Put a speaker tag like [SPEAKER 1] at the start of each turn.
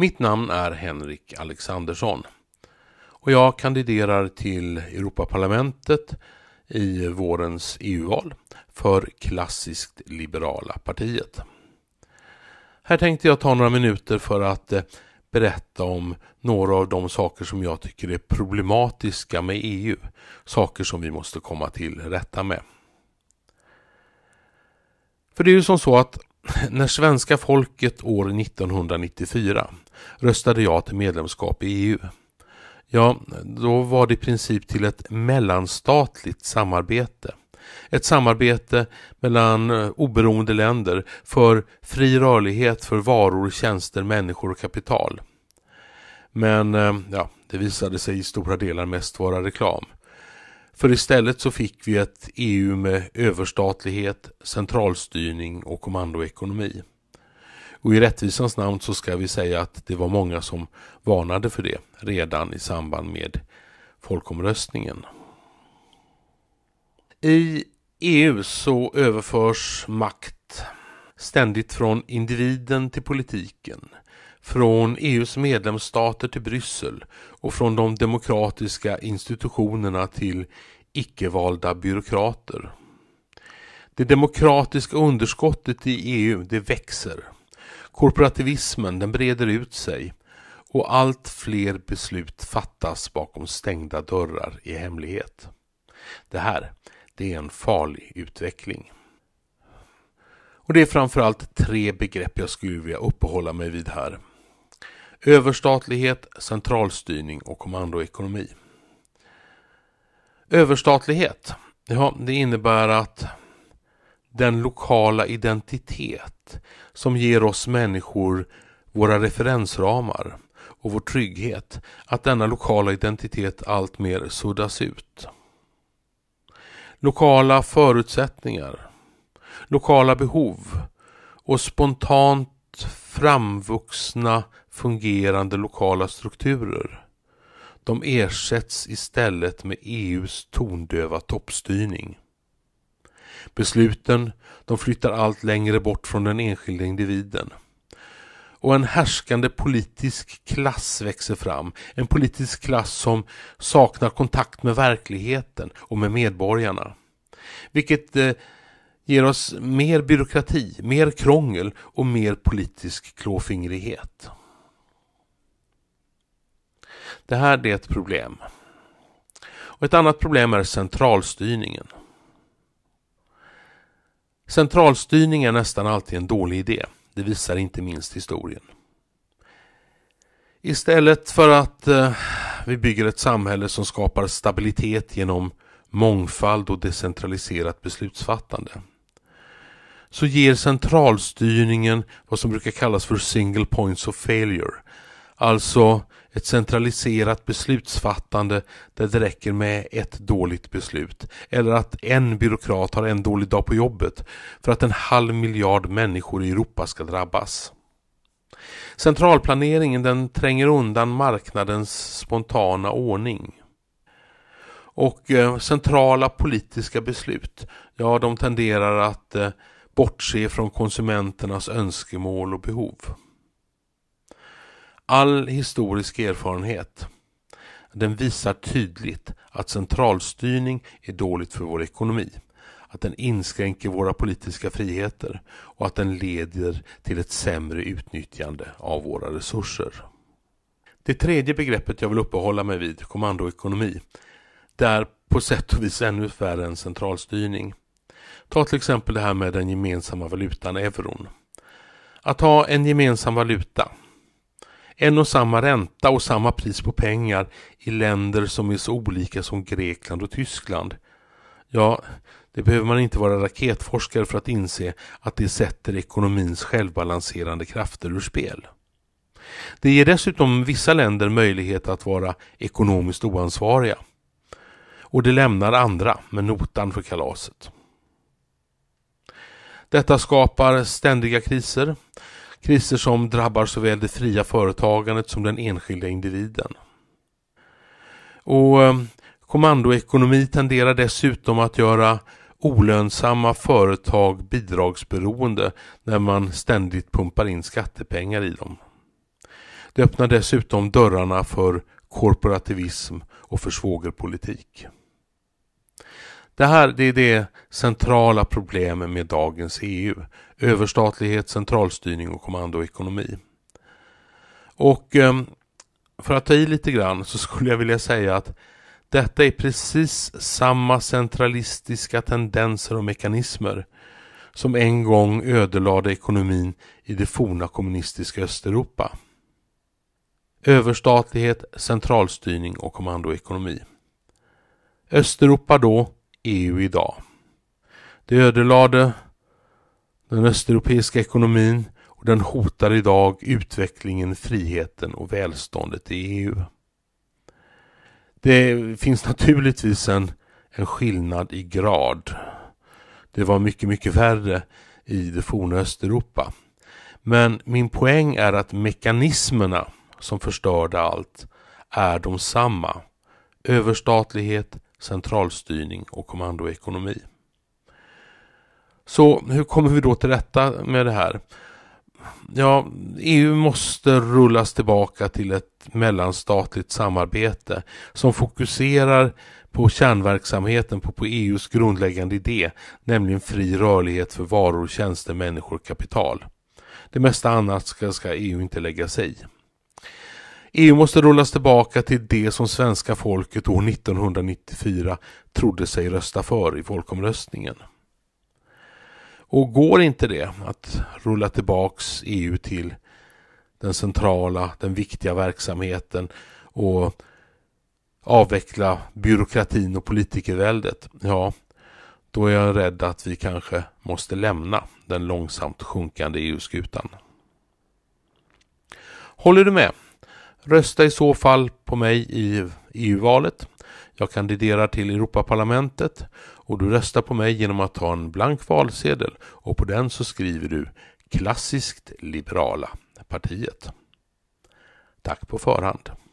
[SPEAKER 1] Mitt namn är Henrik Alexandersson och jag kandiderar till Europaparlamentet i vårens EU-val för klassiskt liberala partiet. Här tänkte jag ta några minuter för att eh, berätta om några av de saker som jag tycker är problematiska med EU. Saker som vi måste komma till rätta med. För det är ju som så att när svenska folket år 1994 röstade ja till medlemskap i EU. Ja, då var det i princip till ett mellanstatligt samarbete. Ett samarbete mellan eh, oberoende länder för fri rörlighet för varor, tjänster, människor och kapital. Men eh, ja, det visade sig i stora delar mest vara reklam. För istället så fick vi ett EU med överstatlighet, centralstyrning och kommandoekonomi. Och i rättvisans namn så ska vi säga att det var många som varnade för det redan i samband med folkomröstningen. I EU så överförs makt ständigt från individen till politiken från EUs medlemsstater till Bryssel och från de demokratiska institutionerna till icke-valda byråkrater. Det demokratiska underskottet i EU det växer. Korporativismen den breder ut sig och allt fler beslut fattas bakom stängda dörrar i hemlighet. Det här, det är en farlig utveckling. Och Det är framförallt tre begrepp jag skulle vilja uppehålla mig vid här. Överstatlighet, centralstyrning och kommandoekonomi. Överstatlighet, ja, det innebär att den lokala identitet som ger oss människor våra referensramar och vår trygghet, att denna lokala identitet alltmer suddas ut. Lokala förutsättningar, lokala behov och spontant framvuxna fungerande lokala strukturer. De ersätts istället med EUs tondöva toppstyrning. Besluten de flyttar allt längre bort från den enskilda individen. Och en härskande politisk klass växer fram. En politisk klass som saknar kontakt med verkligheten och med medborgarna. Vilket eh, ger oss mer byråkrati, mer krångel och mer politisk klåfingrighet. Det här är ett problem. Och ett annat problem är centralstyrningen. Centralstyrning är nästan alltid en dålig idé. Det visar inte minst historien. Istället för att eh, vi bygger ett samhälle som skapar stabilitet genom mångfald och decentraliserat beslutsfattande så ger centralstyrningen vad som brukar kallas för single points of failure Alltså ett centraliserat beslutsfattande där det räcker med ett dåligt beslut. Eller att en byråkrat har en dålig dag på jobbet för att en halv miljard människor i Europa ska drabbas. Centralplaneringen den tränger undan marknadens spontana ordning. Och eh, centrala politiska beslut, ja de tenderar att eh, bortse från konsumenternas önskemål och behov. All historisk erfarenhet den visar tydligt att centralstyrning är dåligt för vår ekonomi, att den inskränker våra politiska friheter och att den leder till ett sämre utnyttjande av våra resurser. Det tredje begreppet jag vill uppehålla mig vid, kommandoekonomi, är på sätt och vis ännu värre än centralstyrning. Ta till exempel det här med den gemensamma valutan euron. Att ha en gemensam valuta en och samma ränta och samma pris på pengar i länder som är så olika som Grekland och Tyskland. Ja, det behöver man inte vara raketforskare för att inse att det sätter ekonomins självbalanserande krafter ur spel. Det ger dessutom vissa länder möjlighet att vara ekonomiskt oansvariga. Och det lämnar andra med notan för kalaset. Detta skapar ständiga kriser kriser som drabbar såväl det fria företagandet som den enskilda individen. Och eh, Kommandoekonomi tenderar dessutom att göra olönsamma företag bidragsberoende när man ständigt pumpar in skattepengar i dem. Det öppnar dessutom dörrarna för korporativism och för svågerpolitik. Det här det är det centrala problemet med dagens EU. Överstatlighet, centralstyrning och kommandoekonomi. Och ehm, för att ta i lite grann så skulle jag vilja säga att detta är precis samma centralistiska tendenser och mekanismer som en gång ödelade ekonomin i det forna kommunistiska Östeuropa. Överstatlighet, centralstyrning och kommandoekonomi. Östeuropa då EU idag. Det ödelade den östeuropeiska ekonomin och den hotar idag utvecklingen, friheten och välståndet i EU. Det finns naturligtvis en, en skillnad i grad. Det var mycket, mycket värre i det forna Östeuropa. Men min poäng är att mekanismerna som förstörde allt är de samma. Överstatlighet, centralstyrning och kommandoekonomi. Så hur kommer vi då till rätta med det här? Ja, EU måste rullas tillbaka till ett mellanstatligt samarbete som fokuserar på kärnverksamheten på, på EUs grundläggande idé, nämligen fri rörlighet för varor, tjänster, människor och kapital. Det mesta annat ska, ska EU inte lägga sig i. EU måste rullas tillbaka till det som svenska folket år 1994 trodde sig rösta för i folkomröstningen. Och går inte det, att rulla tillbaks EU till den centrala, den viktiga verksamheten och avveckla byråkratin och politikerväldet, ja, då är jag rädd att vi kanske måste lämna den långsamt sjunkande EU-skutan. Håller du med? Rösta i så fall på mig i EU-valet. Jag kandiderar till Europaparlamentet och du röstar på mig genom att ta en blank valsedel och på den så skriver du Klassiskt liberala partiet. Tack på förhand.